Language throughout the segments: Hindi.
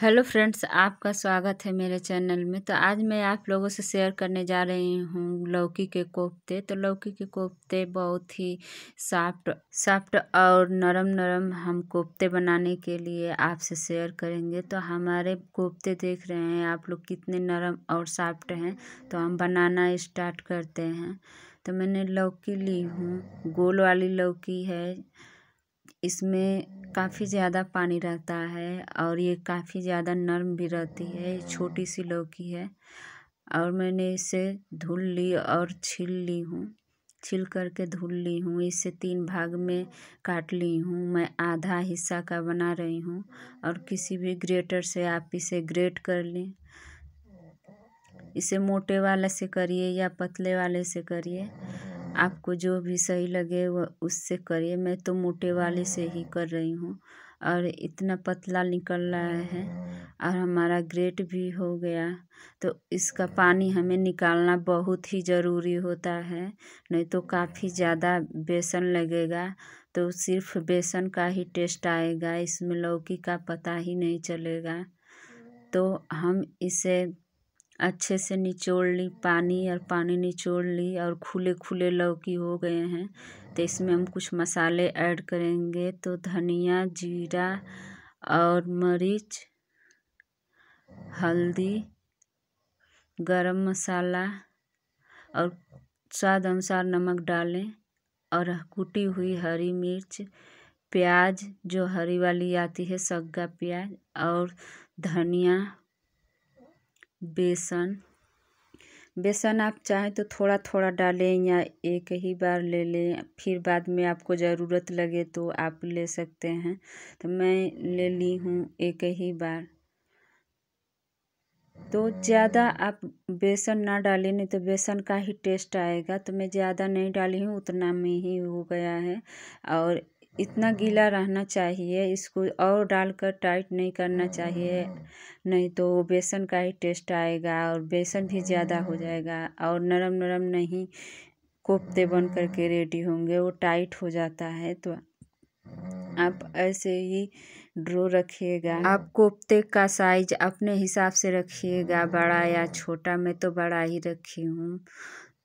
हेलो फ्रेंड्स आपका स्वागत है मेरे चैनल में तो आज मैं आप लोगों से शेयर करने जा रही हूँ लौकी के कोफ्ते तो लौकी के कोफ्ते बहुत ही सॉफ्ट सॉफ्ट और नरम नरम हम कोफ्ते बनाने के लिए आपसे शेयर करेंगे तो हमारे कोफ्ते देख रहे हैं आप लोग कितने नरम और सॉफ्ट हैं तो हम बनाना स्टार्ट करते हैं तो मैंने लौकी ली हूँ गोल वाली लौकी है इसमें काफ़ी ज़्यादा पानी रहता है और ये काफ़ी ज़्यादा नर्म भी रहती है छोटी सी लौकी है और मैंने इसे धुल ली और छील ली हूँ छील करके धुल ली हूँ इसे तीन भाग में काट ली हूँ मैं आधा हिस्सा का बना रही हूँ और किसी भी ग्रेटर से आप इसे ग्रेट कर लें इसे मोटे वाले से करिए या पतले वाले से करिए आपको जो भी सही लगे वह उससे करिए मैं तो मोटे वाले से ही कर रही हूँ और इतना पतला निकल रहा है और हमारा ग्रेट भी हो गया तो इसका पानी हमें निकालना बहुत ही ज़रूरी होता है नहीं तो काफ़ी ज़्यादा बेसन लगेगा तो सिर्फ बेसन का ही टेस्ट आएगा इसमें लौकी का पता ही नहीं चलेगा तो हम इसे अच्छे से निचोड़ ली पानी और पानी निचोड़ ली और खुले खुले लौकी हो गए हैं तो इसमें हम कुछ मसाले ऐड करेंगे तो धनिया जीरा और मरीच हल्दी गरम मसाला और स्वाद अनुसार नमक डालें और कुटी हुई हरी मिर्च प्याज जो हरी वाली आती है सग्गा प्याज और धनिया बेसन बेसन आप चाहें तो थोड़ा थोड़ा डालें या एक ही बार ले लें फिर बाद में आपको ज़रूरत लगे तो आप ले सकते हैं तो मैं ले ली हूँ एक ही बार तो ज़्यादा आप बेसन ना डालें नहीं तो बेसन का ही टेस्ट आएगा तो मैं ज़्यादा नहीं डाली हूँ उतना में ही हो गया है और इतना गीला रहना चाहिए इसको और डालकर टाइट नहीं करना चाहिए नहीं तो बेसन का ही टेस्ट आएगा और बेसन भी ज़्यादा हो जाएगा और नरम नरम नहीं कोफ्ते बन करके रेडी होंगे वो टाइट हो जाता है तो आप ऐसे ही ड्रो रखिएगा आप कोफ्ते का साइज अपने हिसाब से रखिएगा बड़ा या छोटा मैं तो बड़ा ही रखी हूँ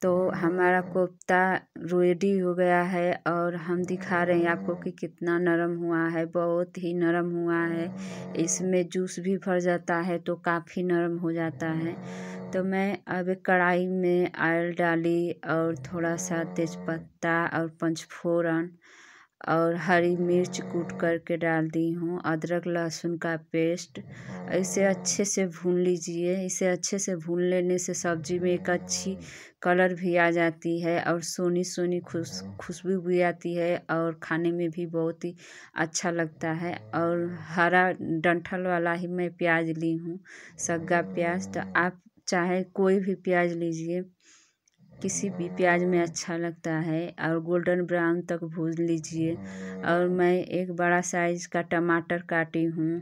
तो हमारा कोफ़्ता रेडी हो गया है और हम दिखा रहे हैं आपको कि कितना नरम हुआ है बहुत ही नरम हुआ है इसमें जूस भी भर जाता है तो काफ़ी नरम हो जाता है तो मैं अब कढ़ाई में आयल डाली और थोड़ा सा तेजपत्ता और पंचफोरन और हरी मिर्च कूट करके डाल दी हूँ अदरक लहसुन का पेस्ट इसे अच्छे से भून लीजिए इसे अच्छे से भून लेने से सब्जी में एक अच्छी कलर भी आ जाती है और सोनी सोनी खुश खुशबू भी आती है और खाने में भी बहुत ही अच्छा लगता है और हरा डंठल वाला ही मैं प्याज ली हूँ सग्गा प्याज तो आप चाहे कोई भी प्याज लीजिए किसी भी प्याज में अच्छा लगता है और गोल्डन ब्राउन तक भून लीजिए और मैं एक बड़ा साइज का टमाटर काटी हूँ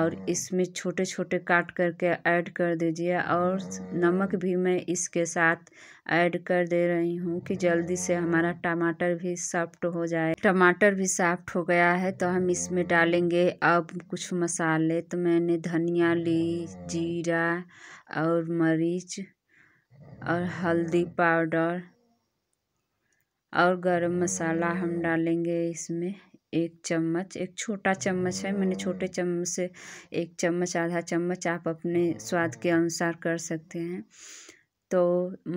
और इसमें छोटे छोटे काट करके ऐड कर दीजिए और नमक भी मैं इसके साथ ऐड कर दे रही हूँ कि जल्दी से हमारा टमाटर भी सॉफ्ट हो जाए टमाटर भी सॉफ्ट हो गया है तो हम इसमें डालेंगे अब कुछ मसाले तो मैंने धनिया ली जीरा और मरीच और हल्दी पाउडर और गरम मसाला हम डालेंगे इसमें एक चम्मच एक छोटा चम्मच है मैंने छोटे चम्मच से एक चम्मच आधा चम्मच आप अपने स्वाद के अनुसार कर सकते हैं तो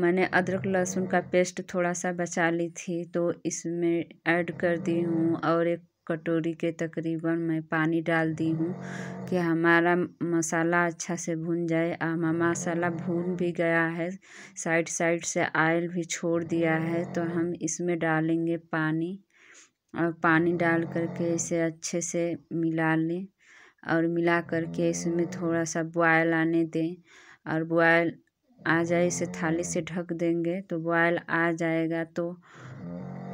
मैंने अदरक लहसुन का पेस्ट थोड़ा सा बचा ली थी तो इसमें ऐड कर दी हूँ और एक कटोरी के तकरीबन मैं पानी डाल दी हूँ कि हमारा मसाला अच्छा से भुन जाए हमारा मसाला भुन भी गया है साइड साइड से आयल भी छोड़ दिया है तो हम इसमें डालेंगे पानी और पानी डाल करके इसे अच्छे से मिला लें और मिला करके इसमें थोड़ा सा बॉयल आने दें और बॉयल आ जाए इसे थाली से ढक देंगे तो बॉयल आ जाएगा तो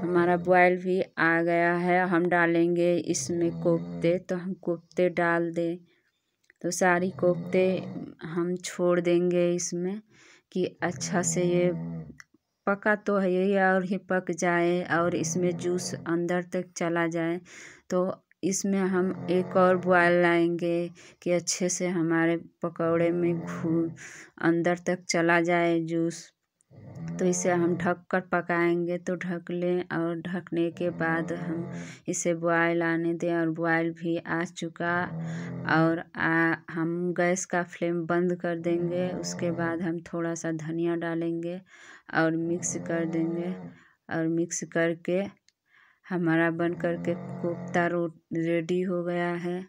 हमारा बॉयल भी आ गया है हम डालेंगे इसमें कोफ़्ते तो हम कोफ़्ते डाल दें तो सारी कोफ़्ते हम छोड़ देंगे इसमें कि अच्छा से ये पका तो है यही और ही पक जाए और इसमें जूस अंदर तक चला जाए तो इसमें हम एक और बॉयल लाएंगे कि अच्छे से हमारे पकौड़े में घू अंदर तक चला जाए जूस तो इसे हम ढक कर पकाएँगे तो ढक लें और ढकने के बाद हम इसे बॉयल आने दें और बॉयल भी आ चुका और हम गैस का फ्लेम बंद कर देंगे उसके बाद हम थोड़ा सा धनिया डालेंगे और मिक्स कर देंगे और मिक्स करके हमारा बन करके कोफ्ता रेडी हो गया है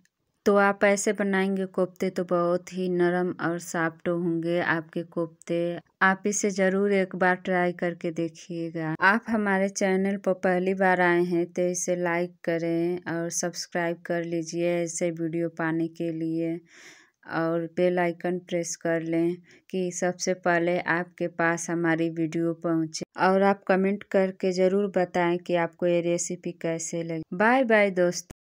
तो आप ऐसे बनाएंगे कोफ्ते तो बहुत ही नरम और सॉफ्ट होंगे आपके कोफ्ते आप इसे ज़रूर एक बार ट्राई करके देखिएगा आप हमारे चैनल पर पहली बार आए हैं तो इसे लाइक करें और सब्सक्राइब कर लीजिए ऐसे वीडियो पाने के लिए और बेल आइकन प्रेस कर लें कि सबसे पहले आपके पास हमारी वीडियो पहुंचे और आप कमेंट करके ज़रूर बताएं कि आपको ये रेसिपी कैसे लगी बाय बाय दोस्तों